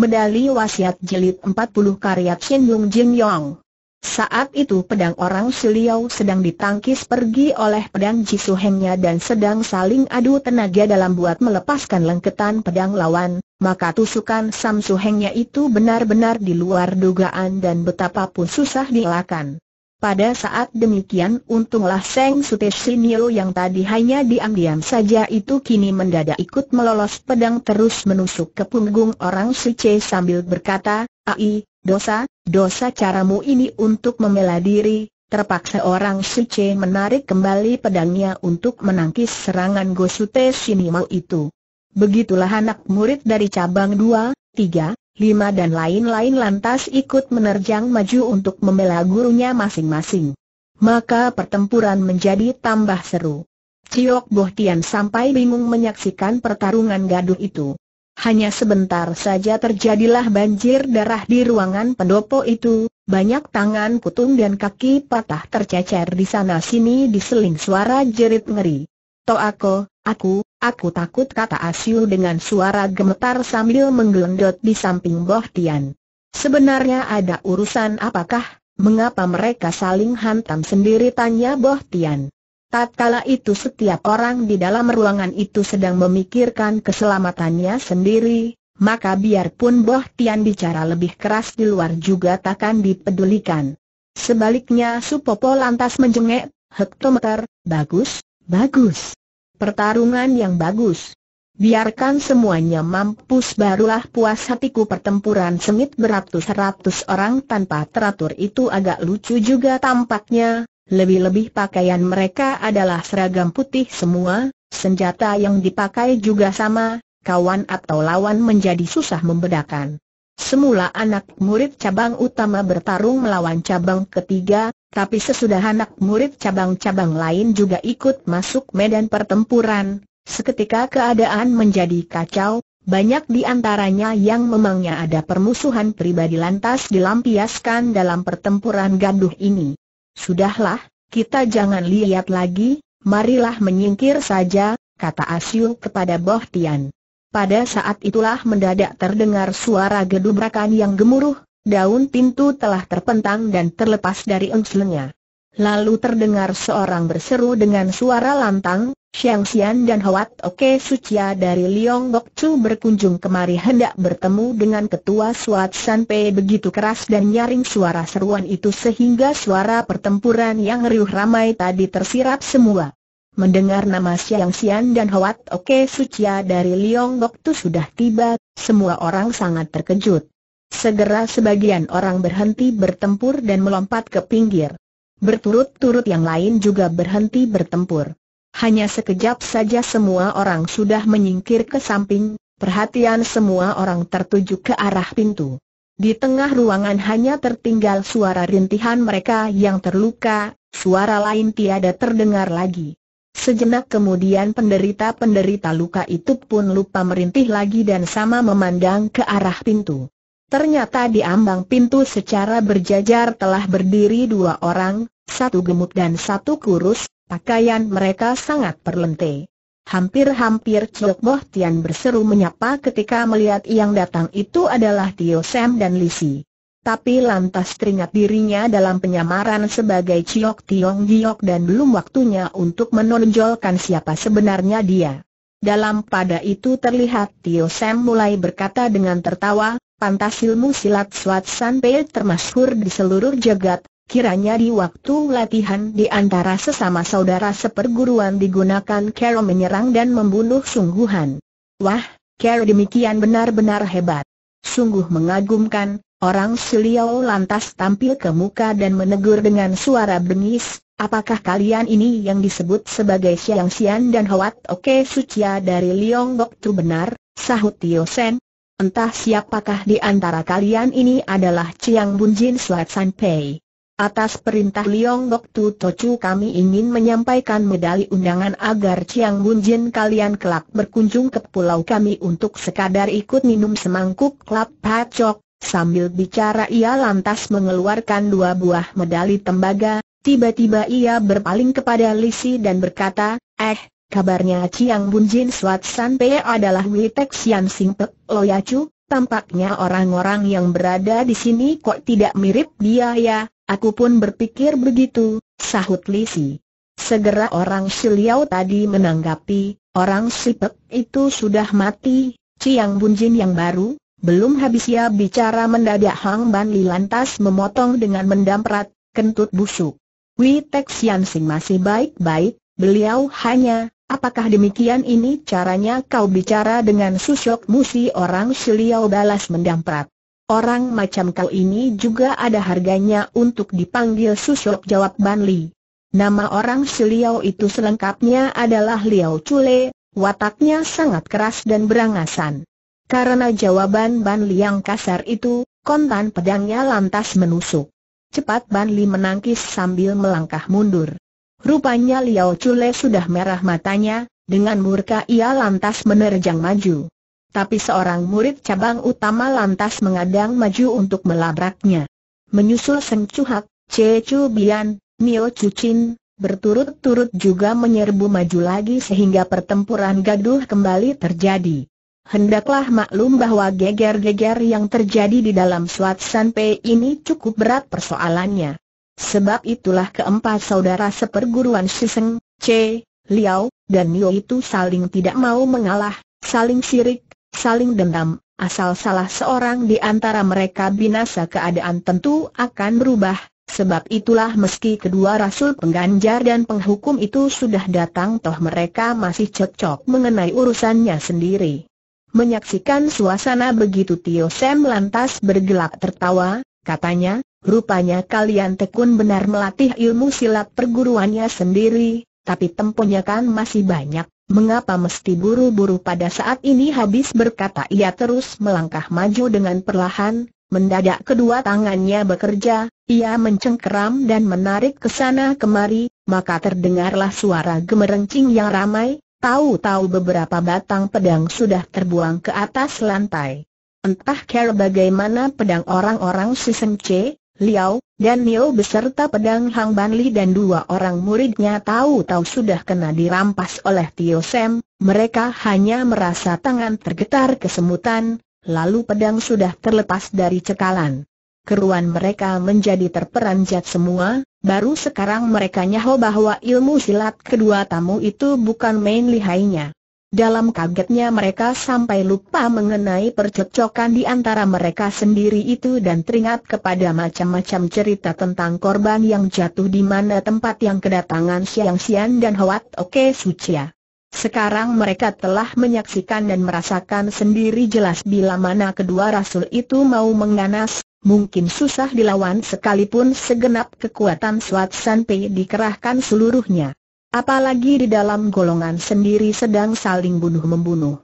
Medali Wasiat Jilid 40 karya Chen Yong Jin Yong. Saat itu pedang orang Siliau sedang ditangkis pergi oleh pedang Hengnya dan sedang saling adu tenaga dalam buat melepaskan lengketan pedang lawan, maka tusukan Sam Su Hengnya itu benar-benar di luar dugaan dan betapapun susah dielakkan. Pada saat demikian untunglah Seng Sute Sinyo yang tadi hanya diam-diam saja itu kini mendadak ikut melolos pedang terus menusuk ke punggung orang Suce sambil berkata, Ai, dosa, dosa caramu ini untuk membela diri, terpaksa orang Suce menarik kembali pedangnya untuk menangkis serangan Sute Sinyo itu. Begitulah anak murid dari cabang 2, 3, lima dan lain-lain lantas ikut menerjang maju untuk membela gurunya masing-masing. Maka pertempuran menjadi tambah seru. Ciok Boh Tian sampai bingung menyaksikan pertarungan gaduh itu. Hanya sebentar saja terjadilah banjir darah di ruangan pendopo itu, banyak tangan kutung dan kaki patah tercecer di sana-sini diseling suara jerit ngeri. aku, aku, Aku takut kata Asyu dengan suara gemetar sambil menggelendot di samping Boh Tian. Sebenarnya ada urusan apakah, mengapa mereka saling hantam sendiri tanya Boh Tian. Tatkala itu setiap orang di dalam ruangan itu sedang memikirkan keselamatannya sendiri, maka biarpun Boh Tian bicara lebih keras di luar juga takkan dipedulikan. Sebaliknya Supopo lantas menjengek, hektometer, bagus, bagus. Pertarungan yang bagus. Biarkan semuanya mampus barulah puas hatiku pertempuran sengit beratus-ratus orang tanpa teratur itu agak lucu juga tampaknya, lebih-lebih pakaian mereka adalah seragam putih semua, senjata yang dipakai juga sama, kawan atau lawan menjadi susah membedakan. Semula anak murid cabang utama bertarung melawan cabang ketiga, tapi sesudah anak murid cabang-cabang lain juga ikut masuk medan pertempuran, seketika keadaan menjadi kacau, banyak di antaranya yang memangnya ada permusuhan pribadi lantas dilampiaskan dalam pertempuran gaduh ini. Sudahlah, kita jangan lihat lagi, marilah menyingkir saja, kata Asyul kepada Boh Tian. Pada saat itulah mendadak terdengar suara gedubrakan yang gemuruh, daun pintu telah terpentang dan terlepas dari engselnya. Lalu terdengar seorang berseru dengan suara lantang, Xiang Xian dan Hwat Oke Sucia dari Liong Bok Chu berkunjung kemari hendak bertemu dengan ketua Suat San Pei begitu keras dan nyaring suara seruan itu sehingga suara pertempuran yang riuh ramai tadi tersirap semua. Mendengar nama Siang Sian dan Hoat Oke Sucia dari Liong Bok Tu sudah tiba, semua orang sangat terkejut. Segera sebagian orang berhenti bertempur dan melompat ke pinggir. Berturut-turut yang lain juga berhenti bertempur. Hanya sekejap saja semua orang sudah menyingkir ke samping, perhatian semua orang tertuju ke arah pintu. Di tengah ruangan hanya tertinggal suara rintihan mereka yang terluka, suara lain tiada terdengar lagi. Sejenak kemudian penderita-penderita luka itu pun lupa merintih lagi dan sama memandang ke arah pintu. Ternyata di ambang pintu secara berjajar telah berdiri dua orang, satu gemuk dan satu kurus, pakaian mereka sangat perlente. Hampir-hampir Chok Moh Tian berseru menyapa ketika melihat yang datang itu adalah Tio Sam dan Lisi tapi lantas teringat dirinya dalam penyamaran sebagai Ciok Tiong Giok dan belum waktunya untuk menonjolkan siapa sebenarnya dia. Dalam pada itu terlihat Tio Sam mulai berkata dengan tertawa, pantas ilmu silat Swat San Pei termasyhur di seluruh jagat, kiranya di waktu latihan di antara sesama saudara seperguruan digunakan Kero menyerang dan membunuh sungguhan. Wah, Kero demikian benar-benar hebat. Sungguh mengagumkan, Orang Siliau lantas tampil ke muka dan menegur dengan suara bengis, apakah kalian ini yang disebut sebagai siang Xian dan Hoat Oke Sucia dari Liong Bok Tu benar, sahut Tio Sen. Entah siapakah di antara kalian ini adalah Chiang Bunjin Suat San Pei. Atas perintah Liong Bok Tu Tocu kami ingin menyampaikan medali undangan agar Chiang Bunjin kalian kelak berkunjung ke pulau kami untuk sekadar ikut minum semangkuk klap pacok, Sambil bicara ia lantas mengeluarkan dua buah medali tembaga, tiba-tiba ia berpaling kepada Lisi dan berkata, Eh, kabarnya Chiang Bun Jin Suat San Pei adalah Witek Sian Sing Pek Ya Chu, tampaknya orang-orang yang berada di sini kok tidak mirip dia ya, aku pun berpikir begitu, sahut Lisi. Segera orang Siliau tadi menanggapi, orang Sipek itu sudah mati, Ciang Bunjin yang baru, belum habis ia bicara mendadak Hang Ban Li lantas memotong dengan mendamprat, kentut busuk. Wei Tek Xian Sing masih baik-baik, beliau hanya, apakah demikian ini caranya kau bicara dengan susok musi orang Seliau balas mendamprat. Orang macam kau ini juga ada harganya untuk dipanggil susok jawab Ban Li. Nama orang Seliau itu selengkapnya adalah Liao Chule, wataknya sangat keras dan berangasan. Karena jawaban Ban Li yang kasar itu, kontan pedangnya lantas menusuk. Cepat Ban Li menangkis sambil melangkah mundur. Rupanya Liao Chule sudah merah matanya, dengan murka ia lantas menerjang maju. Tapi seorang murid cabang utama lantas mengadang maju untuk melabraknya. Menyusul Seng Cuhak, Che Chu Bian, Nio Cucin, berturut-turut juga menyerbu maju lagi sehingga pertempuran gaduh kembali terjadi. Hendaklah maklum bahwa geger-geger yang terjadi di dalam Suat sanpei ini cukup berat persoalannya. Sebab itulah keempat saudara seperguruan Siseng, C, Liao, dan Nio itu saling tidak mau mengalah, saling sirik, saling dendam, asal salah seorang di antara mereka binasa keadaan tentu akan berubah, sebab itulah meski kedua rasul pengganjar dan penghukum itu sudah datang toh mereka masih cocok mengenai urusannya sendiri. Menyaksikan suasana begitu Tio Sam lantas bergelak tertawa, katanya, rupanya kalian tekun benar melatih ilmu silat perguruannya sendiri, tapi temponya kan masih banyak, mengapa mesti buru-buru pada saat ini habis berkata ia terus melangkah maju dengan perlahan, mendadak kedua tangannya bekerja, ia mencengkeram dan menarik ke sana kemari, maka terdengarlah suara gemerencing yang ramai, Tahu-tahu beberapa batang pedang sudah terbuang ke atas lantai. Entah kira bagaimana pedang orang-orang Seng C, Liao, dan Niu beserta pedang Hang Banli dan dua orang muridnya tahu-tahu sudah kena dirampas oleh Tio Sam, mereka hanya merasa tangan tergetar kesemutan, lalu pedang sudah terlepas dari cekalan. Keruan mereka menjadi terperanjat semua, Baru sekarang mereka nyaho bahwa ilmu silat kedua tamu itu bukan main lihainya. Dalam kagetnya mereka sampai lupa mengenai percocokan di antara mereka sendiri itu dan teringat kepada macam-macam cerita tentang korban yang jatuh di mana tempat yang kedatangan Siang siang dan Hoat Oke Sucia. Sekarang mereka telah menyaksikan dan merasakan sendiri jelas bila mana kedua rasul itu mau mengganas, mungkin susah dilawan sekalipun segenap kekuatan swat Sanpei dikerahkan seluruhnya. Apalagi di dalam golongan sendiri sedang saling bunuh-membunuh.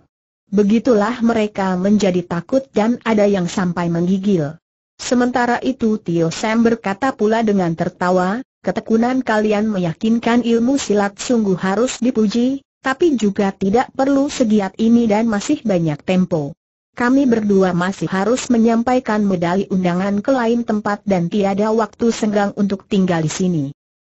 Begitulah mereka menjadi takut dan ada yang sampai menggigil. Sementara itu Tio Sam berkata pula dengan tertawa, ketekunan kalian meyakinkan ilmu silat sungguh harus dipuji, tapi juga tidak perlu segiat ini dan masih banyak tempo. Kami berdua masih harus menyampaikan medali undangan ke lain tempat dan tiada waktu senggang untuk tinggal di sini.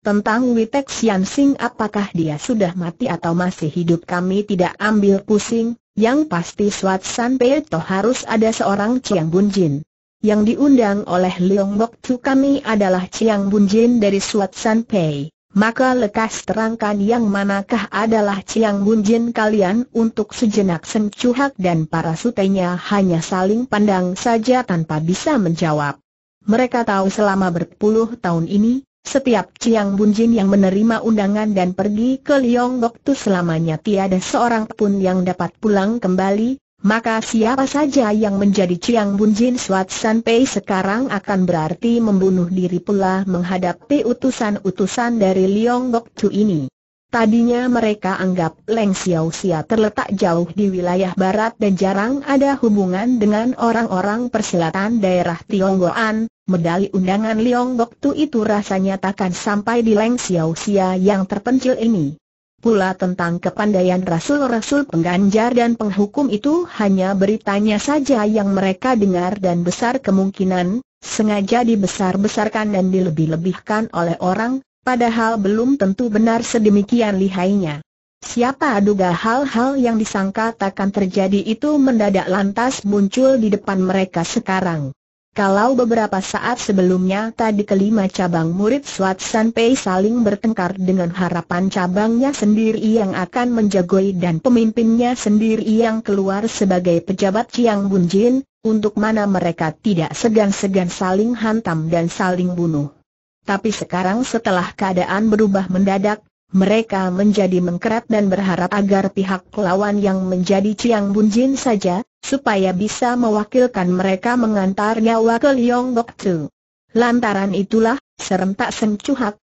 Tentang Witek Sian Sing apakah dia sudah mati atau masih hidup kami tidak ambil pusing, yang pasti Swat San Peito harus ada seorang Chiang Bun Jin. Yang diundang oleh Leong Bok Chu kami adalah Chiang Bun Jin dari Swat San Pei maka lekas terangkan yang manakah adalah Ciang bunjin kalian untuk sejenak sencuhak dan para sutenya hanya saling pandang saja tanpa bisa menjawab. Mereka tahu selama berpuluh tahun ini, setiap Ciang Bunjin yang menerima undangan dan pergi ke Liong tu selamanya tiada seorang pun yang dapat pulang kembali, maka siapa saja yang menjadi Chiang Bun Jin Suat San Pei sekarang akan berarti membunuh diri pula menghadapi utusan-utusan dari Liong Gok Chu ini. Tadinya mereka anggap Leng Xiao Xia terletak jauh di wilayah barat dan jarang ada hubungan dengan orang-orang persilatan daerah Tionggoan, medali undangan Liong Gok Chu itu rasanya takkan sampai di Leng Xiao Xia yang terpencil ini. Pula tentang kepandaian rasul-rasul pengganjar dan penghukum itu hanya beritanya saja yang mereka dengar dan besar kemungkinan, sengaja dibesar-besarkan dan dilebih-lebihkan oleh orang, padahal belum tentu benar sedemikian lihainya. Siapa duga hal-hal yang disangka takkan terjadi itu mendadak lantas muncul di depan mereka sekarang. Kalau beberapa saat sebelumnya tadi kelima cabang murid Swat San saling bertengkar dengan harapan cabangnya sendiri yang akan menjagoi dan pemimpinnya sendiri yang keluar sebagai pejabat Chiang Bun untuk mana mereka tidak segan-segan saling hantam dan saling bunuh. Tapi sekarang setelah keadaan berubah mendadak, mereka menjadi mengkerat dan berharap agar pihak lawan yang menjadi Chiang Bunjin saja, supaya bisa mewakilkan mereka mengantar nyawa ke Liong Bok Chu. Lantaran itulah, serentak Seng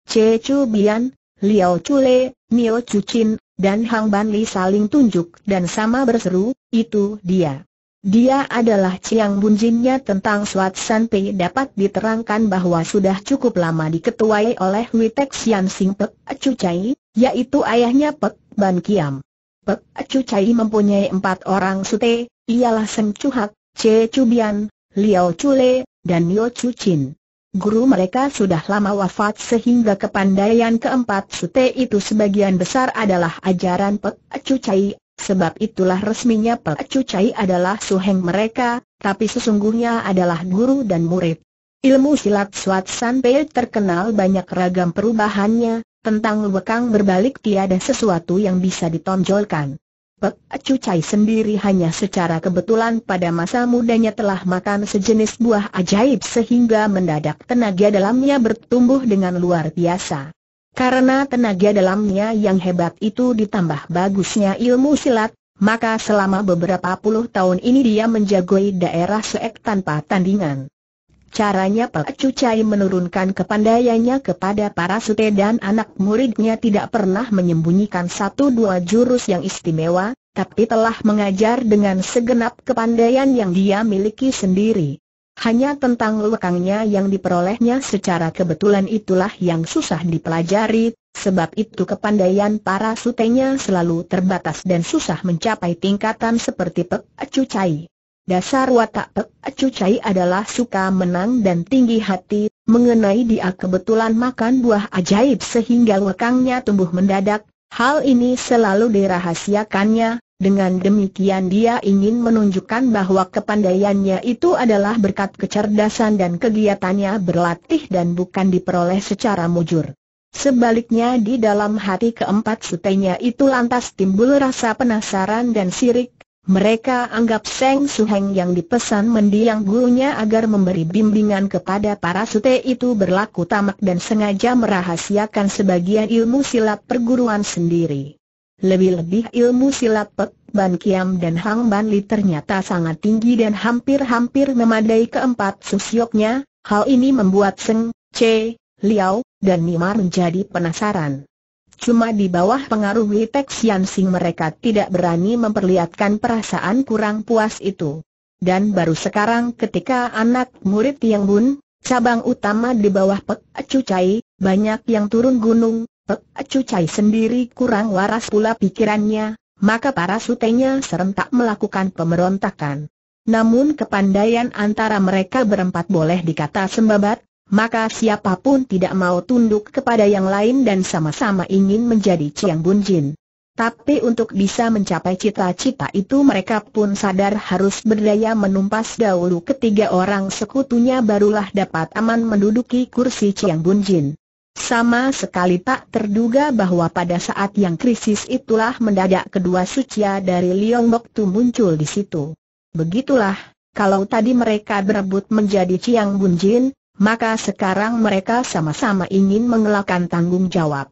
Che Chu Bian, Liao Chule, Nio Chu Chin, dan Hang Ban Li saling tunjuk dan sama berseru, itu dia. Dia adalah Chiang Bunjinnya tentang Swat San Pei dapat diterangkan bahwa sudah cukup lama diketuai oleh Witek Sian Sing Pek Acucai, yaitu ayahnya Pek Ban Kiam. Pek Acucai mempunyai empat orang sute, ialah Seng Hak, Che Bian, Liao Chule, dan Yo Chu Chin. Guru mereka sudah lama wafat sehingga kepandaian keempat sute itu sebagian besar adalah ajaran Pek Acucai Sebab itulah resminya Pelacu Cai adalah suheng mereka, tapi sesungguhnya adalah guru dan murid. Ilmu silat swat San Pei terkenal banyak ragam perubahannya, tentang wekang berbalik tiada sesuatu yang bisa ditonjolkan. Pek Acu Cai sendiri hanya secara kebetulan pada masa mudanya telah makan sejenis buah ajaib sehingga mendadak tenaga dalamnya bertumbuh dengan luar biasa. Karena tenaga dalamnya yang hebat itu ditambah bagusnya ilmu silat, maka selama beberapa puluh tahun ini dia menjagoi daerah Seek tanpa tandingan. Caranya Pak Cucai menurunkan kepandaiannya kepada para sute dan anak muridnya tidak pernah menyembunyikan satu dua jurus yang istimewa, tapi telah mengajar dengan segenap kepandaian yang dia miliki sendiri. Hanya tentang lekangnya yang diperolehnya secara kebetulan itulah yang susah dipelajari, sebab itu kepandaian para sutenya selalu terbatas dan susah mencapai tingkatan seperti Pek Cai. Dasar watak Pek Cai adalah suka menang dan tinggi hati, mengenai dia kebetulan makan buah ajaib sehingga lekangnya tumbuh mendadak, hal ini selalu dirahasiakannya, dengan demikian dia ingin menunjukkan bahwa kepandaiannya itu adalah berkat kecerdasan dan kegiatannya berlatih dan bukan diperoleh secara mujur. Sebaliknya di dalam hati keempat sutenya itu lantas timbul rasa penasaran dan sirik, mereka anggap Seng Heng yang dipesan mendiang gurunya agar memberi bimbingan kepada para sute itu berlaku tamak dan sengaja merahasiakan sebagian ilmu silat perguruan sendiri. Lebih-lebih ilmu silat Pek Ban Kiam dan Hang Ban Li ternyata sangat tinggi dan hampir-hampir memadai keempat susyoknya, hal ini membuat Seng, C, Liao, dan Nimar menjadi penasaran. Cuma di bawah pengaruh Witek Sing mereka tidak berani memperlihatkan perasaan kurang puas itu. Dan baru sekarang ketika anak murid Tiang Bun, cabang utama di bawah Pek Cucai, banyak yang turun gunung, Cucai sendiri kurang waras pula pikirannya, maka para sutenya serentak melakukan pemberontakan. Namun kepandaian antara mereka berempat boleh dikata sembabat, maka siapapun tidak mau tunduk kepada yang lain dan sama-sama ingin menjadi Chiang Bunjin. Tapi untuk bisa mencapai cita-cita itu mereka pun sadar harus berdaya menumpas dahulu ketiga orang sekutunya barulah dapat aman menduduki kursi Chiang Bunjin. Sama sekali tak terduga bahwa pada saat yang krisis itulah mendadak kedua sucia dari Liong Bok Tu muncul di situ. Begitulah, kalau tadi mereka berebut menjadi Ciang Bun Jin, maka sekarang mereka sama-sama ingin mengelakkan tanggung jawab.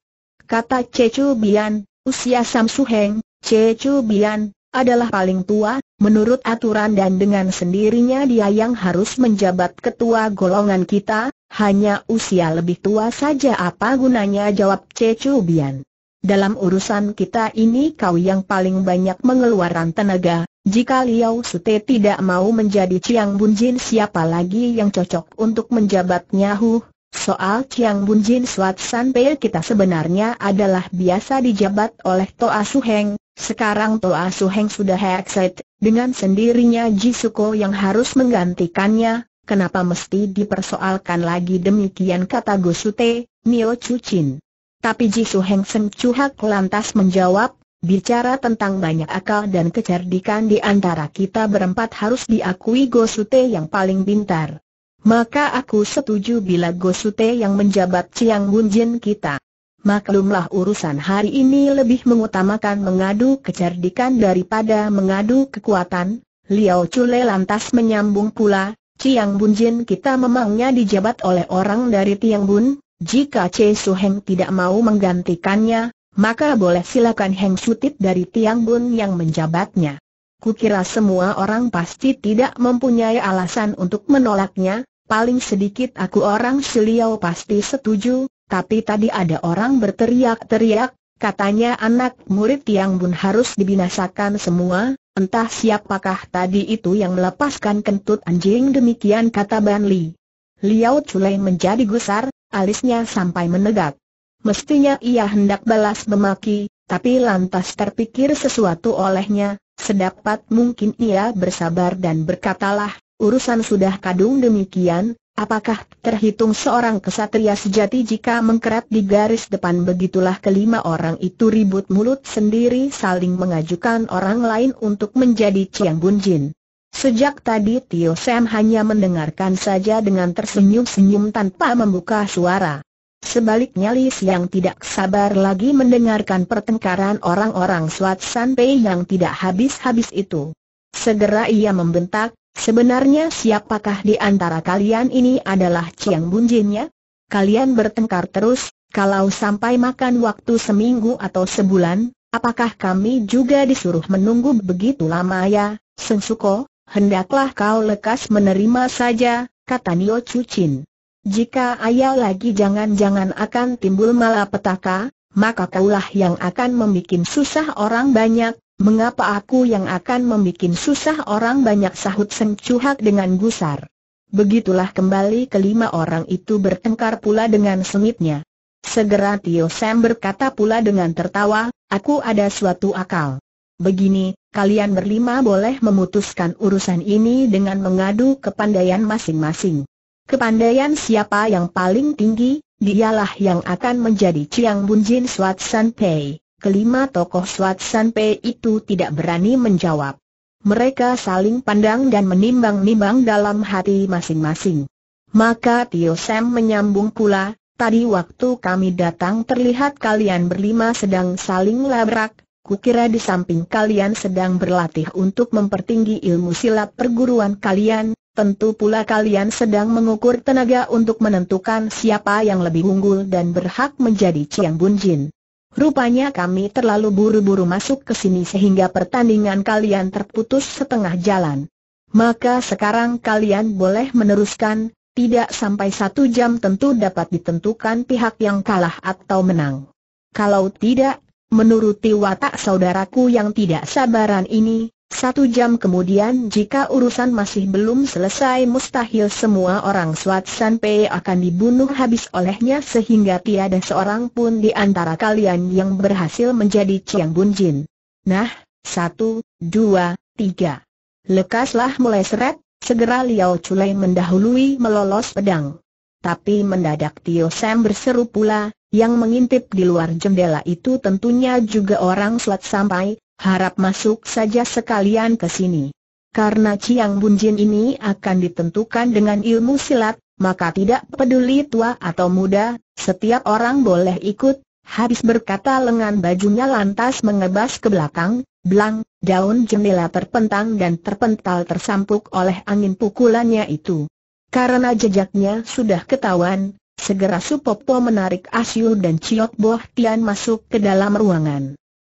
Kata Cecu Bian, usia Samsu Heng, Cecu Bian, adalah paling tua, menurut aturan dan dengan sendirinya dia yang harus menjabat ketua golongan kita, hanya usia lebih tua saja apa gunanya jawab Cecu Bian. Dalam urusan kita ini kau yang paling banyak mengeluarkan tenaga, jika Liao Sute tidak mau menjadi Chiang Bunjin siapa lagi yang cocok untuk menjabatnya huh? Soal Chiang Bunjin Suat Sanpei kita sebenarnya adalah biasa dijabat oleh Toa Su Heng. sekarang Toa Su Heng sudah hexet, dengan sendirinya Jisuko yang harus menggantikannya, Kenapa mesti dipersoalkan lagi demikian kata Gosute, Nio Cucin. Tapi Jisu Heng Seng Cuhak lantas menjawab, bicara tentang banyak akal dan kecerdikan di antara kita berempat harus diakui Gosute yang paling pintar. Maka aku setuju bila Gosute yang menjabat Ciang Bunjin kita. Maklumlah urusan hari ini lebih mengutamakan mengadu kecerdikan daripada mengadu kekuatan, Liao Chule lantas menyambung pula, Ciang Bun Jin kita memangnya dijabat oleh orang dari Tiang Bun, jika Che Su Heng tidak mau menggantikannya, maka boleh silakan Heng Sutit dari Tiang Bun yang menjabatnya. Kukira semua orang pasti tidak mempunyai alasan untuk menolaknya, paling sedikit aku orang Siliau pasti setuju, tapi tadi ada orang berteriak-teriak, Katanya anak murid yang Bun harus dibinasakan semua, entah siapakah tadi itu yang melepaskan kentut anjing demikian kata Ban Li. Liao culai menjadi gusar, alisnya sampai menegak. Mestinya ia hendak balas memaki, tapi lantas terpikir sesuatu olehnya, sedapat mungkin ia bersabar dan berkatalah, urusan sudah kadung demikian, Apakah terhitung seorang kesatria sejati jika mengkerat di garis depan begitulah kelima orang itu ribut mulut sendiri saling mengajukan orang lain untuk menjadi Chiang Bun Jin. Sejak tadi Tio Sam hanya mendengarkan saja dengan tersenyum-senyum tanpa membuka suara. Sebaliknya Lis yang tidak sabar lagi mendengarkan pertengkaran orang-orang San Pei yang tidak habis-habis itu. Segera ia membentak, Sebenarnya siapakah di antara kalian ini adalah Chiang Bunjinnya? Kalian bertengkar terus, kalau sampai makan waktu seminggu atau sebulan, apakah kami juga disuruh menunggu begitu lama ya, Sensuko? Hendaklah kau lekas menerima saja, kata Nio Cucin. Jika ayah lagi jangan-jangan akan timbul malapetaka, maka kaulah yang akan membuat susah orang banyak, Mengapa aku yang akan membuat susah orang banyak sahut Seng dengan gusar. Begitulah kembali kelima orang itu bertengkar pula dengan sengitnya. Segera Tio Sam berkata pula dengan tertawa, aku ada suatu akal. Begini, kalian berlima boleh memutuskan urusan ini dengan mengadu kepandaian masing-masing. Kepandaian siapa yang paling tinggi, dialah yang akan menjadi Chiang Bunjin swat San Pei kelima tokoh Swat Swatsanpe itu tidak berani menjawab. Mereka saling pandang dan menimbang-nimbang dalam hati masing-masing. Maka Tio Sam menyambung pula, tadi waktu kami datang terlihat kalian berlima sedang saling labrak, kukira di samping kalian sedang berlatih untuk mempertinggi ilmu silat perguruan kalian, tentu pula kalian sedang mengukur tenaga untuk menentukan siapa yang lebih unggul dan berhak menjadi Chiang Bunjin. Rupanya kami terlalu buru-buru masuk ke sini sehingga pertandingan kalian terputus setengah jalan. Maka sekarang kalian boleh meneruskan, tidak sampai satu jam tentu dapat ditentukan pihak yang kalah atau menang. Kalau tidak, menuruti watak saudaraku yang tidak sabaran ini, satu jam kemudian jika urusan masih belum selesai mustahil semua orang Swat San Pei akan dibunuh habis olehnya sehingga tiada seorang pun di antara kalian yang berhasil menjadi Chiang Bun Jin. Nah, satu, dua, tiga. Lekaslah mulai seret, segera Liao Chulai mendahului melolos pedang. Tapi mendadak Tio Sam berseru pula, yang mengintip di luar jendela itu tentunya juga orang San Sampai, harap masuk saja sekalian ke sini. Karena Ciang Bunjin ini akan ditentukan dengan ilmu silat, maka tidak peduli tua atau muda, setiap orang boleh ikut. Habis berkata lengan bajunya lantas mengebas ke belakang, belang, daun jendela terpentang dan terpental tersampuk oleh angin pukulannya itu. Karena jejaknya sudah ketahuan, segera Supopo menarik Asyur dan Ciok Boh Tian masuk ke dalam ruangan.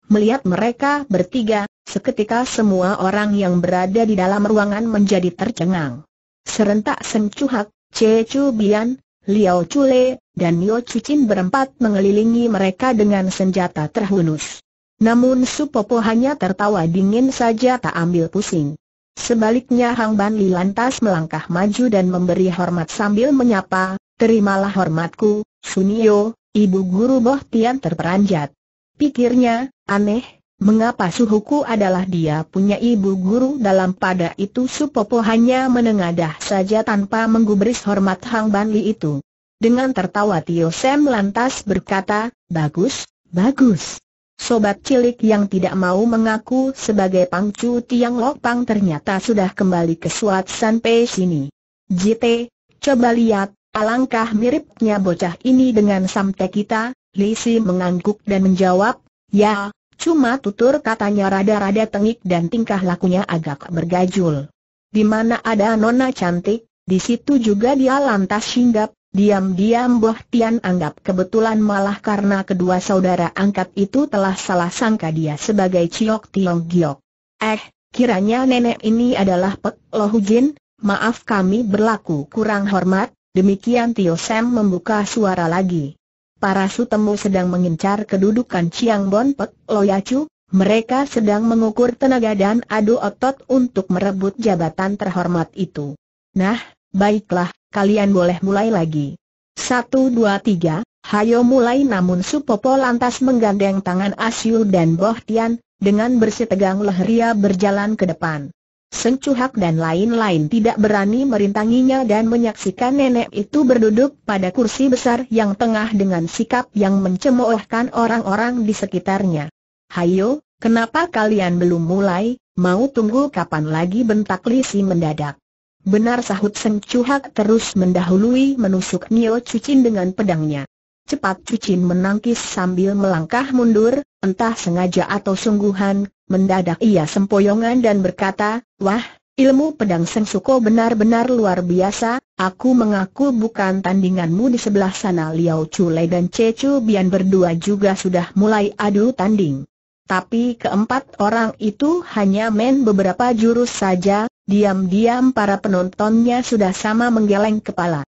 Melihat mereka bertiga, seketika semua orang yang berada di dalam ruangan menjadi tercengang. Serentak Seng Cuhak, Che Chu Bian, Liao Chule, dan Yo Chucin berempat mengelilingi mereka dengan senjata terhunus. Namun Su Popo hanya tertawa dingin saja tak ambil pusing. Sebaliknya Hang Ban Li lantas melangkah maju dan memberi hormat sambil menyapa, Terimalah hormatku, Sunio, Ibu Guru Boh Tian terperanjat. Pikirnya, aneh, mengapa suhuku adalah dia punya ibu guru dalam pada itu Supopo hanya menengadah saja tanpa menggubris hormat Hang Ban Li itu. Dengan tertawa Tio Sam lantas berkata, bagus, bagus. Sobat cilik yang tidak mau mengaku sebagai pangcu Tiang lopang ternyata sudah kembali ke Suat San Pei sini. JT, coba lihat, alangkah miripnya bocah ini dengan samte kita, Lisi mengangguk dan menjawab, ya, cuma tutur katanya rada-rada tengik dan tingkah lakunya agak bergajul. Di mana ada nona cantik, di situ juga dia lantas singgap, diam-diam Boh Tian anggap kebetulan malah karena kedua saudara angkat itu telah salah sangka dia sebagai Ciok Tiong Giok. Eh, kiranya nenek ini adalah Pek Jin? maaf kami berlaku kurang hormat, demikian Tio Sam membuka suara lagi para sutemu sedang mengincar kedudukan Chiang Bon Pek, Loyacu, mereka sedang mengukur tenaga dan adu otot untuk merebut jabatan terhormat itu. Nah, baiklah, kalian boleh mulai lagi. Satu dua tiga, hayo mulai namun Supopo lantas menggandeng tangan Asyul dan Boh Tian, dengan bersitegang Leheria berjalan ke depan. Sencuhak dan lain-lain tidak berani merintanginya dan menyaksikan nenek itu berduduk pada kursi besar yang tengah dengan sikap yang mencemoohkan orang-orang di sekitarnya. Hayo, kenapa kalian belum mulai, mau tunggu kapan lagi bentak Lisi mendadak. Benar sahut Sencuhak terus mendahului menusuk Nio Cucin dengan pedangnya. Cepat Cucin menangkis sambil melangkah mundur, entah sengaja atau sungguhan, Mendadak ia sempoyongan dan berkata, Wah, ilmu pedang Seng Suko benar-benar luar biasa, aku mengaku bukan tandinganmu di sebelah sana Liao Chule dan Che Bian berdua juga sudah mulai adu tanding. Tapi keempat orang itu hanya main beberapa jurus saja, diam-diam para penontonnya sudah sama menggeleng kepala.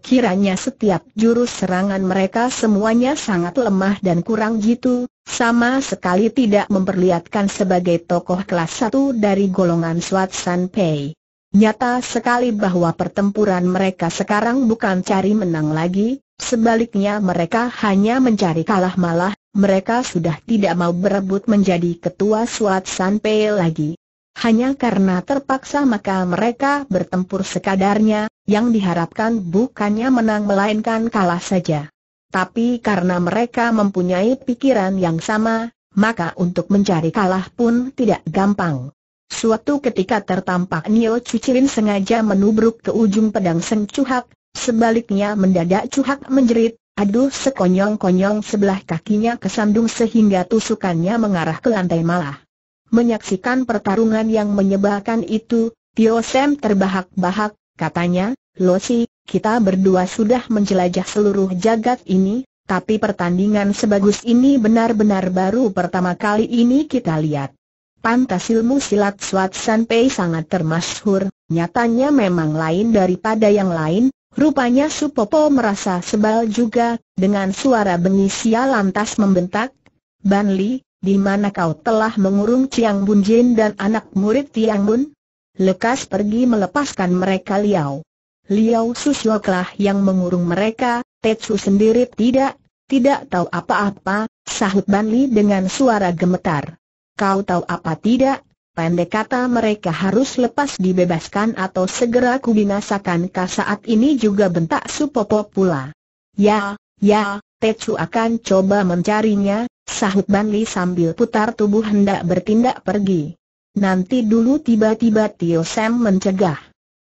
Kiranya setiap jurus serangan mereka semuanya sangat lemah dan kurang jitu, sama sekali tidak memperlihatkan sebagai tokoh kelas satu dari golongan Swat San Pei. Nyata sekali bahwa pertempuran mereka sekarang bukan cari menang lagi, sebaliknya mereka hanya mencari kalah malah, mereka sudah tidak mau berebut menjadi ketua Swat San Pei lagi. Hanya karena terpaksa maka mereka bertempur sekadarnya, yang diharapkan bukannya menang melainkan kalah saja. Tapi karena mereka mempunyai pikiran yang sama, maka untuk mencari kalah pun tidak gampang. Suatu ketika tertampak Nio Cucilin sengaja menubruk ke ujung pedang Seng Cuhak, sebaliknya mendadak Cuhak menjerit, aduh sekonyong-konyong sebelah kakinya kesandung sehingga tusukannya mengarah ke lantai malah. Menyaksikan pertarungan yang menyebalkan itu, Tio Sam terbahak-bahak, katanya, Lo Losi, kita berdua sudah menjelajah seluruh jagat ini, tapi pertandingan sebagus ini benar-benar baru pertama kali ini kita lihat. Pantas ilmu silat Swat San Pei sangat termasyhur, nyatanya memang lain daripada yang lain, rupanya Supopo merasa sebal juga, dengan suara bengis lantas membentak, Banli, di mana kau telah mengurung Chiang Bun Jin dan anak murid Tiang Bun? Lekas pergi melepaskan mereka Liao. Liao Susyoklah yang mengurung mereka, Tetsu sendiri tidak, tidak tahu apa-apa, sahut Ban Li dengan suara gemetar. Kau tahu apa tidak? Pendek kata mereka harus lepas dibebaskan atau segera kubinasakan saat ini juga bentak Supopo pula. Ya, ya, Tecu akan coba mencarinya, sahut Banli sambil putar tubuh hendak bertindak pergi. Nanti dulu tiba-tiba Tio Sam mencegah.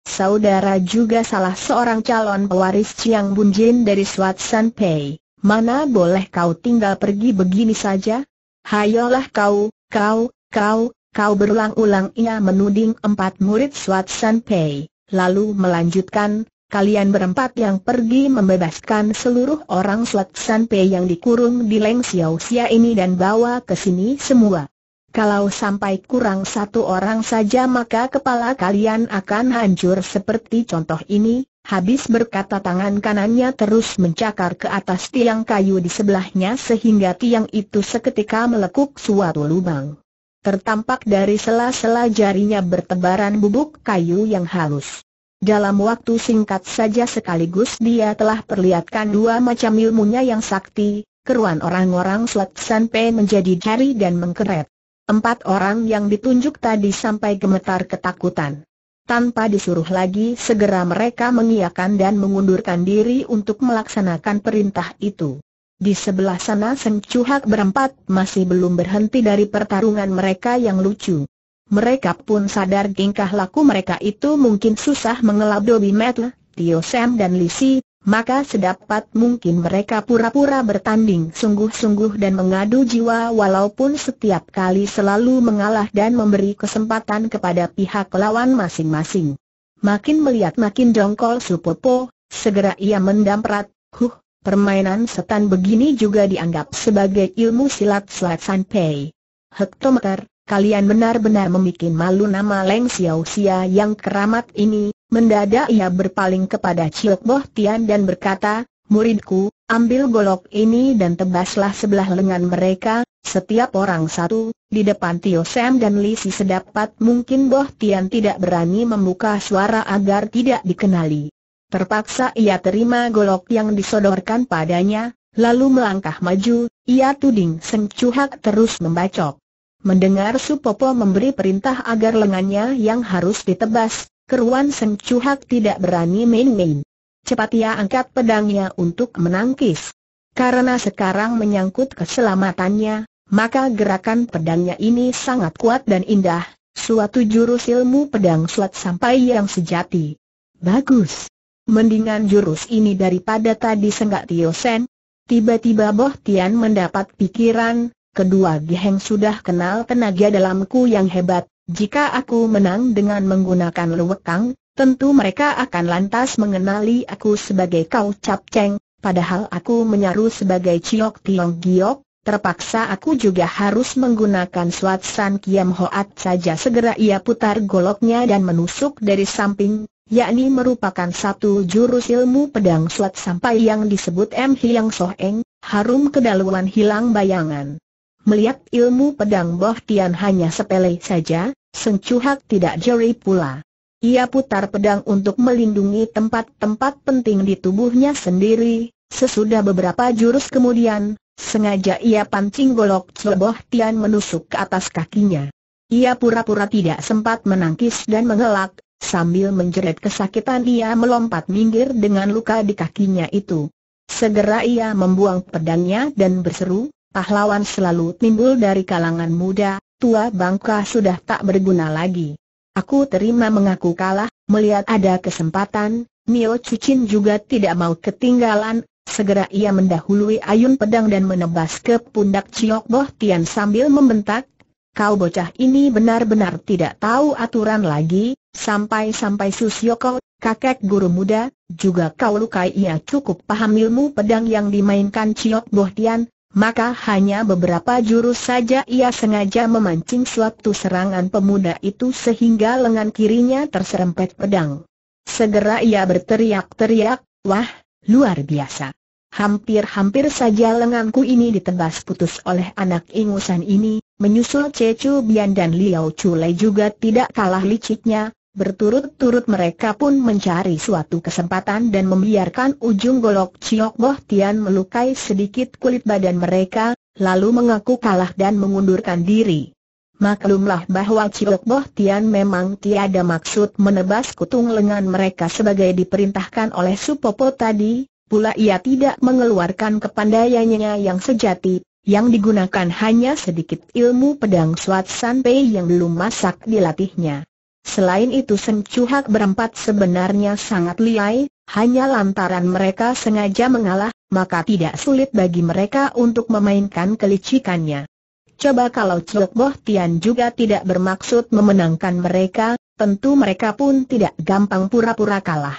Saudara juga salah seorang calon pewaris Chiang Bunjin dari San Pei. Mana boleh kau tinggal pergi begini saja? Hayolah kau, kau, kau, kau berulang-ulang ia menuding empat murid San Pei, lalu melanjutkan, kalian berempat yang pergi membebaskan seluruh orang Suat San Pei yang dikurung di Leng Xiao Xia ini dan bawa ke sini semua. Kalau sampai kurang satu orang saja maka kepala kalian akan hancur seperti contoh ini, habis berkata tangan kanannya terus mencakar ke atas tiang kayu di sebelahnya sehingga tiang itu seketika melekuk suatu lubang. Tertampak dari sela-sela jarinya bertebaran bubuk kayu yang halus. Dalam waktu singkat saja sekaligus dia telah perlihatkan dua macam ilmunya yang sakti, keruan orang-orang Selatan P menjadi jari dan mengkeret. Empat orang yang ditunjuk tadi sampai gemetar ketakutan. Tanpa disuruh lagi segera mereka mengiakan dan mengundurkan diri untuk melaksanakan perintah itu. Di sebelah sana Seng berempat masih belum berhenti dari pertarungan mereka yang lucu. Mereka pun sadar tingkah laku mereka itu mungkin susah mengelab Dobi Metu, Tio Sam dan Lisi, maka sedapat mungkin mereka pura-pura bertanding sungguh-sungguh dan mengadu jiwa walaupun setiap kali selalu mengalah dan memberi kesempatan kepada pihak lawan masing-masing. Makin melihat makin jongkol Supopo, segera ia mendamprat, huh, permainan setan begini juga dianggap sebagai ilmu silat Suat Sanpei. Hektometer, kalian benar-benar membuat malu nama Leng Xiao Xia yang keramat ini, mendadak ia berpaling kepada Chiok Boh Tian dan berkata, Muridku, ambil golok ini dan tebaslah sebelah lengan mereka, setiap orang satu, di depan Tio Sam dan Li Si sedapat mungkin Boh Tian tidak berani membuka suara agar tidak dikenali. Terpaksa ia terima golok yang disodorkan padanya, lalu melangkah maju, ia tuding Seng Hak terus membacok. Mendengar Supopo memberi perintah agar lengannya yang harus ditebas, keruan Seng Cuhak tidak berani main-main. Cepat ia angkat pedangnya untuk menangkis. Karena sekarang menyangkut keselamatannya, maka gerakan pedangnya ini sangat kuat dan indah, suatu jurus ilmu pedang suat sampai yang sejati. Bagus. Mendingan jurus ini daripada tadi Senggak Tio Sen. Tiba-tiba Boh Tian mendapat pikiran, kedua Giheng sudah kenal tenaga dalamku yang hebat, jika aku menang dengan menggunakan luwekang, tentu mereka akan lantas mengenali aku sebagai Kau Cap Cheng, padahal aku menyaru sebagai Chiok Tiong Giok, terpaksa aku juga harus menggunakan suat San Kiam Hoat saja segera ia putar goloknya dan menusuk dari samping, yakni merupakan satu jurus ilmu pedang suat sampai yang disebut M Hiang Soeng, harum kedaluan hilang bayangan. Melihat ilmu pedang Boh Tian hanya sepele saja, Seng Chuhak tidak jeri pula. Ia putar pedang untuk melindungi tempat-tempat penting di tubuhnya sendiri, sesudah beberapa jurus kemudian, sengaja ia pancing golok Boh Tian menusuk ke atas kakinya. Ia pura-pura tidak sempat menangkis dan mengelak, sambil menjerit kesakitan ia melompat minggir dengan luka di kakinya itu. Segera ia membuang pedangnya dan berseru, pahlawan selalu timbul dari kalangan muda, tua bangka sudah tak berguna lagi. Aku terima mengaku kalah, melihat ada kesempatan, Mio Cucin juga tidak mau ketinggalan, segera ia mendahului ayun pedang dan menebas ke pundak Ciok Boh Tian sambil membentak, Kau bocah ini benar-benar tidak tahu aturan lagi, sampai-sampai Susyoko, kakek guru muda, juga kau lukai ia cukup paham ilmu pedang yang dimainkan Ciok Tian, maka hanya beberapa jurus saja ia sengaja memancing suatu serangan pemuda itu sehingga lengan kirinya terserempet pedang. Segera ia berteriak-teriak, wah, luar biasa. Hampir-hampir saja lenganku ini ditebas putus oleh anak ingusan ini, menyusul Cecu Bian dan Liao Chule juga tidak kalah liciknya, Berturut-turut mereka pun mencari suatu kesempatan dan membiarkan ujung golok Chiok Boh Tian melukai sedikit kulit badan mereka, lalu mengaku kalah dan mengundurkan diri. Maklumlah bahwa Chiok Boh Tian memang tiada maksud menebas kutung lengan mereka sebagai diperintahkan oleh Supopo tadi, pula ia tidak mengeluarkan kepandaiannya yang sejati, yang digunakan hanya sedikit ilmu pedang swat Sanpei yang belum masak dilatihnya. Selain itu Seng Cuhak berempat sebenarnya sangat liai, hanya lantaran mereka sengaja mengalah, maka tidak sulit bagi mereka untuk memainkan kelicikannya. Coba kalau Cok Boh Tian juga tidak bermaksud memenangkan mereka, tentu mereka pun tidak gampang pura-pura kalah.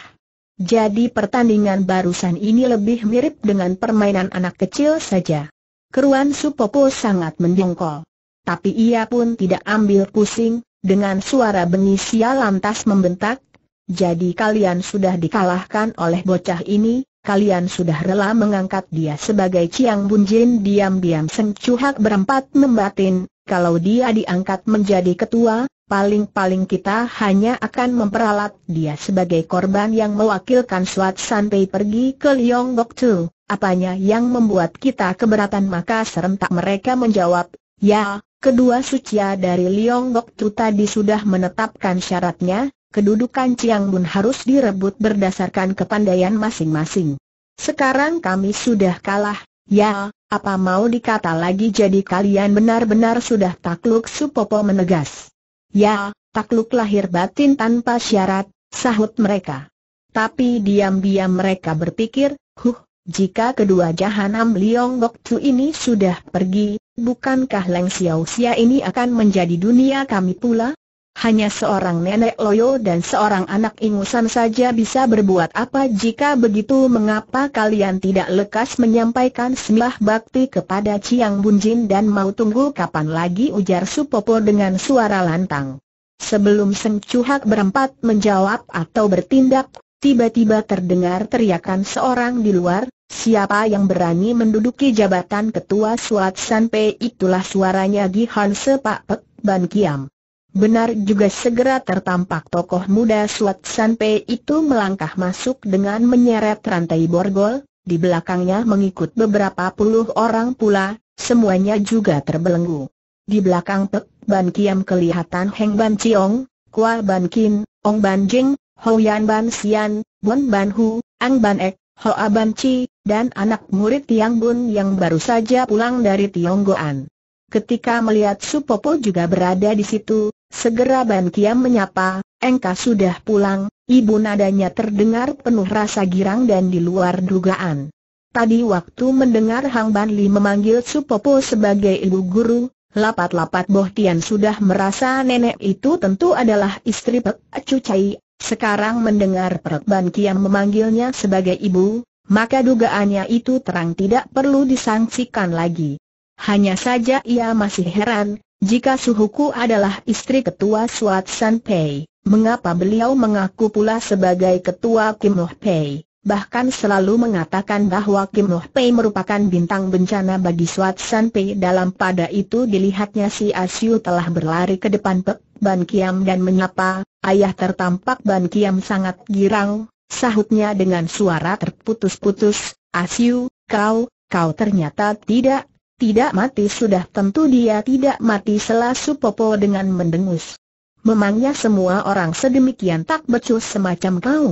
Jadi pertandingan barusan ini lebih mirip dengan permainan anak kecil saja. Keruan Supopo sangat mendongkol. Tapi ia pun tidak ambil pusing, dengan suara bengis ia lantas membentak, jadi kalian sudah dikalahkan oleh bocah ini, kalian sudah rela mengangkat dia sebagai Ciang Bunjin diam-diam Seng Cuhak berempat membatin, kalau dia diangkat menjadi ketua, paling-paling kita hanya akan memperalat dia sebagai korban yang mewakilkan Suat Sanpei pergi ke Leong Bok Tu. Apanya yang membuat kita keberatan maka serentak mereka menjawab, ya, Kedua sucia dari Liong Bok Tu tadi sudah menetapkan syaratnya, kedudukan Chiang Bun harus direbut berdasarkan kepandaian masing-masing. Sekarang kami sudah kalah, ya, apa mau dikata lagi jadi kalian benar-benar sudah takluk Supopo menegas. Ya, takluk lahir batin tanpa syarat, sahut mereka. Tapi diam-diam mereka berpikir, huh, jika kedua jahanam Liong Bok Tu ini sudah pergi, Bukankah Leng Xiao Xia ini akan menjadi dunia kami pula? Hanya seorang nenek loyo dan seorang anak ingusan saja bisa berbuat apa jika begitu mengapa kalian tidak lekas menyampaikan sembah bakti kepada Chiang Bunjin dan mau tunggu kapan lagi ujar Supopo dengan suara lantang. Sebelum Seng Cuhak berempat menjawab atau bertindak, tiba-tiba terdengar teriakan seorang di luar, siapa yang berani menduduki jabatan ketua Suat Sanpe itulah suaranya Gihan Sepak Pek Ban Kiam. Benar juga segera tertampak tokoh muda Suat Sanpe itu melangkah masuk dengan menyeret rantai borgol, di belakangnya mengikut beberapa puluh orang pula, semuanya juga terbelenggu. Di belakang Pek Ban Kiam kelihatan Heng Ban Ciong, Kua Ban Kin, Ong Ban Jing, Ho Yan Ban Xian, Bun Ban Hu, Ang Ban Ek, Hoa Ban Chi, dan anak murid Tiang Bun yang baru saja pulang dari Tionggoan. Ketika melihat Supopo juga berada di situ, segera Ban Kiam menyapa, Engka sudah pulang, ibu nadanya terdengar penuh rasa girang dan di luar dugaan. Tadi waktu mendengar Hang Ban Li memanggil Supopo sebagai ibu guru, lapat-lapat Boh Tian sudah merasa nenek itu tentu adalah istri Pek Acu Cai sekarang mendengar Perban Kiam memanggilnya sebagai ibu, maka dugaannya itu terang tidak perlu disangsikan lagi. Hanya saja ia masih heran, jika Suhuku adalah istri ketua Suat San Pei, mengapa beliau mengaku pula sebagai ketua Kim Loh Pei? bahkan selalu mengatakan bahwa Kim Loh Pei merupakan bintang bencana bagi Swat San Pei dalam pada itu dilihatnya si Asyu telah berlari ke depan Pek Ban Kiam dan menyapa, ayah tertampak Ban Kiam sangat girang, sahutnya dengan suara terputus-putus, Asyu, kau, kau ternyata tidak, tidak mati sudah tentu dia tidak mati selasu popo dengan mendengus. Memangnya semua orang sedemikian tak becus semacam kau?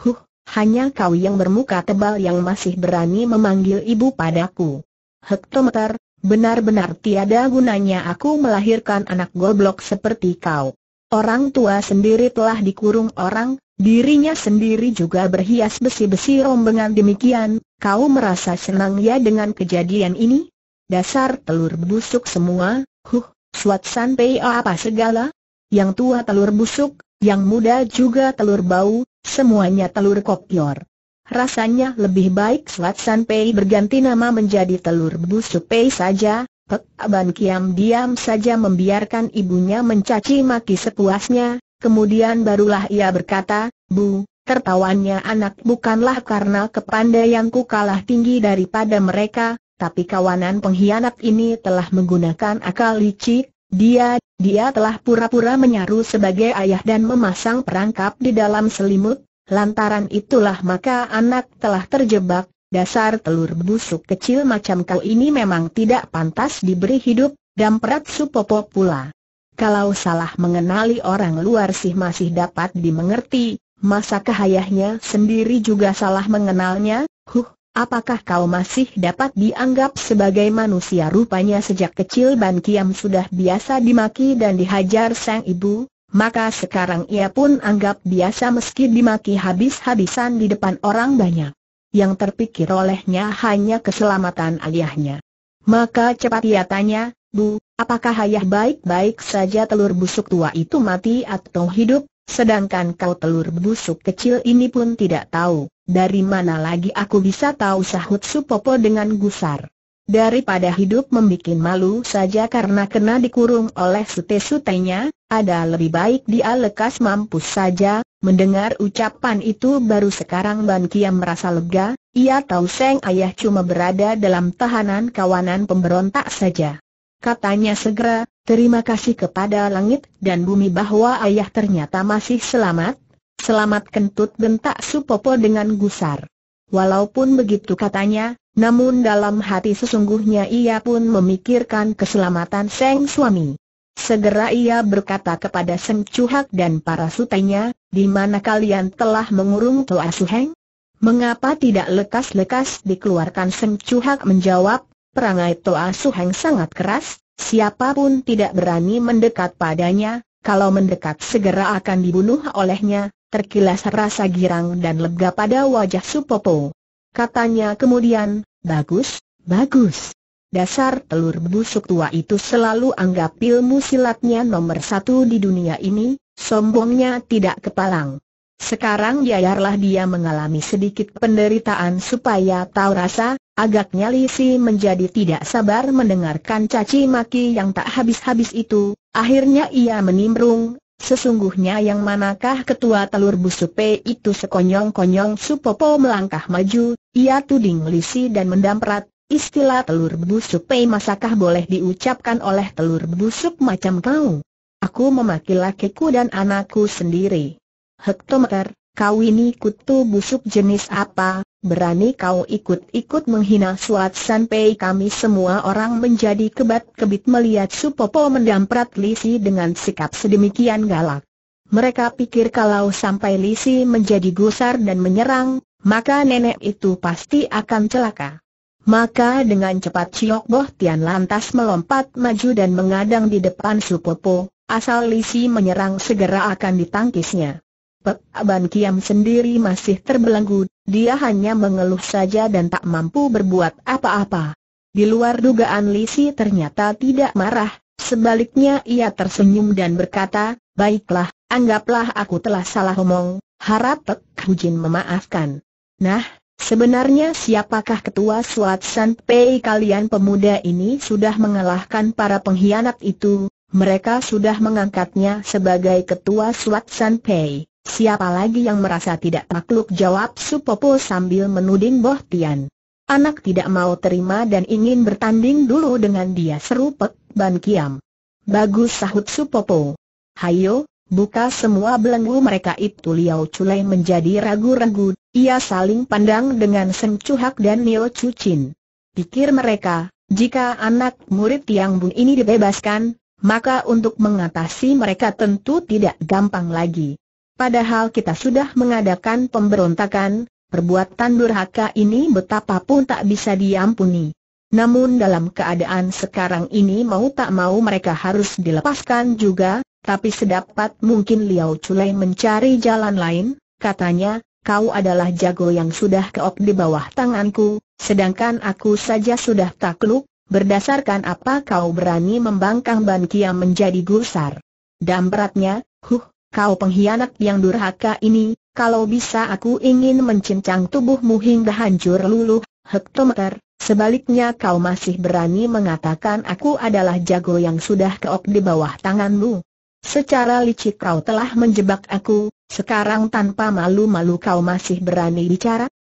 Huh, hanya kau yang bermuka tebal yang masih berani memanggil ibu padaku. Hektometer, benar-benar tiada gunanya aku melahirkan anak goblok seperti kau. Orang tua sendiri telah dikurung orang, dirinya sendiri juga berhias besi-besi rombongan demikian, kau merasa senang ya dengan kejadian ini? Dasar telur busuk semua, huh, suat santai apa segala? Yang tua telur busuk, yang muda juga telur bau, semuanya telur kopior. Rasanya lebih baik Swat San Pei berganti nama menjadi telur busuk Pei saja, Pek Aban Kiam diam saja membiarkan ibunya mencaci maki sepuasnya, kemudian barulah ia berkata, Bu, tertawannya anak bukanlah karena kepandaianku kalah tinggi daripada mereka, tapi kawanan pengkhianat ini telah menggunakan akal licik, dia dia telah pura-pura menyaru sebagai ayah dan memasang perangkap di dalam selimut, lantaran itulah maka anak telah terjebak, dasar telur busuk kecil macam kau ini memang tidak pantas diberi hidup, damprat supopo pula. Kalau salah mengenali orang luar sih masih dapat dimengerti, masakah ayahnya sendiri juga salah mengenalnya? Huh, Apakah kau masih dapat dianggap sebagai manusia rupanya sejak kecil Ban Kiam sudah biasa dimaki dan dihajar sang ibu, maka sekarang ia pun anggap biasa meski dimaki habis-habisan di depan orang banyak. Yang terpikir olehnya hanya keselamatan ayahnya. Maka cepat ia tanya, Bu, apakah ayah baik-baik saja telur busuk tua itu mati atau hidup? Sedangkan kau telur busuk kecil ini pun tidak tahu, dari mana lagi aku bisa tahu sahut Supopo dengan gusar. Daripada hidup membuat malu saja karena kena dikurung oleh sute-sutenya, ada lebih baik dia lekas mampus saja, mendengar ucapan itu baru sekarang Ban Kiam merasa lega, ia tahu Seng Ayah cuma berada dalam tahanan kawanan pemberontak saja. Katanya segera, terima kasih kepada langit dan bumi bahwa ayah ternyata masih selamat. Selamat kentut bentak Supopo dengan gusar. Walaupun begitu katanya, namun dalam hati sesungguhnya ia pun memikirkan keselamatan Seng suami. Segera ia berkata kepada Seng Cuhak dan para sutenya, di mana kalian telah mengurung Toa Suheng? Mengapa tidak lekas-lekas dikeluarkan Seng Cuhak menjawab, Perangai Toa Suheng sangat keras, siapapun tidak berani mendekat padanya, kalau mendekat segera akan dibunuh olehnya, terkilas rasa girang dan lega pada wajah Supopo. Katanya kemudian, bagus, bagus. Dasar telur busuk tua itu selalu anggap ilmu silatnya nomor satu di dunia ini, sombongnya tidak kepalang. Sekarang biarlah dia mengalami sedikit penderitaan supaya tahu rasa, agaknya Lisi menjadi tidak sabar mendengarkan caci maki yang tak habis-habis itu, akhirnya ia menimbrung, Sesungguhnya yang manakah ketua telur busuk P itu sekonyong-konyong Supopo melangkah maju, ia tuding lisi dan mendamprat, istilah telur busuk P masakah boleh diucapkan oleh telur busuk macam kau? Aku memaki lakiku dan anakku sendiri. Hektometer, kau ini kutu busuk jenis apa, berani kau ikut-ikut menghina suat sampai kami semua orang menjadi kebat-kebit melihat Supopo mendamprat Lisi dengan sikap sedemikian galak. Mereka pikir kalau sampai Lisi menjadi gusar dan menyerang, maka nenek itu pasti akan celaka. Maka dengan cepat Ciok Boh Tian lantas melompat maju dan mengadang di depan Supopo, asal Lisi menyerang segera akan ditangkisnya. Pek Aban Kiam sendiri masih terbelenggu, dia hanya mengeluh saja dan tak mampu berbuat apa-apa. Di luar dugaan Lisi ternyata tidak marah, sebaliknya ia tersenyum dan berkata, Baiklah, anggaplah aku telah salah omong, harap Pek Jin memaafkan. Nah, Sebenarnya siapakah ketua Suat San Pei kalian pemuda ini sudah mengalahkan para pengkhianat itu, mereka sudah mengangkatnya sebagai ketua Suat San Pei. Siapa lagi yang merasa tidak makluk jawab Supopo sambil menuding Boh Tian. Anak tidak mau terima dan ingin bertanding dulu dengan dia seru Pek Ban Kiam. Bagus sahut Supopo. Hayo, buka semua belenggu mereka itu Liao Culei menjadi ragu-ragu, ia saling pandang dengan Seng Hak dan Nio cucin. Pikir mereka, jika anak murid Tiang Bun ini dibebaskan, maka untuk mengatasi mereka tentu tidak gampang lagi. Padahal kita sudah mengadakan pemberontakan, perbuatan durhaka ini betapapun tak bisa diampuni. Namun dalam keadaan sekarang ini mau tak mau mereka harus dilepaskan juga, tapi sedapat mungkin Liao Chulei mencari jalan lain, katanya, kau adalah jago yang sudah keok di bawah tanganku, sedangkan aku saja sudah takluk, berdasarkan apa kau berani membangkang Ban Kia menjadi gusar. Dambratnya, huh, kau pengkhianat yang durhaka ini, kalau bisa aku ingin mencincang tubuhmu hingga hancur luluh, hektometer, sebaliknya kau masih berani mengatakan aku adalah jago yang sudah keok di bawah tanganmu. Secara licik kau telah menjebak aku, sekarang tanpa malu-malu kau masih berani bicara?